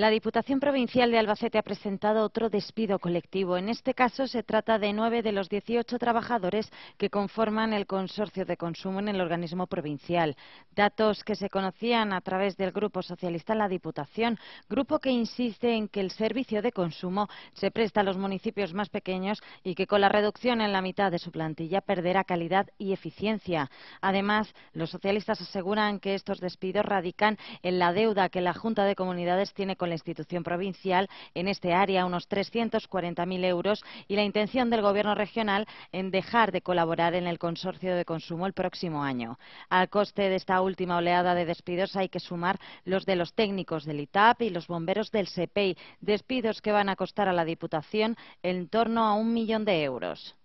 La Diputación Provincial de Albacete ha presentado otro despido colectivo. En este caso se trata de nueve de los 18 trabajadores que conforman el consorcio de consumo en el organismo provincial. Datos que se conocían a través del Grupo Socialista en la Diputación, grupo que insiste en que el servicio de consumo se presta a los municipios más pequeños y que con la reducción en la mitad de su plantilla perderá calidad y eficiencia. Además, los socialistas aseguran que estos despidos radican en la deuda que la Junta de Comunidades tiene con la institución provincial en este área, unos 340.000 euros, y la intención del Gobierno regional en dejar de colaborar en el consorcio de consumo el próximo año. Al coste de esta última oleada de despidos hay que sumar los de los técnicos del ITAP y los bomberos del CPI, despidos que van a costar a la Diputación en torno a un millón de euros.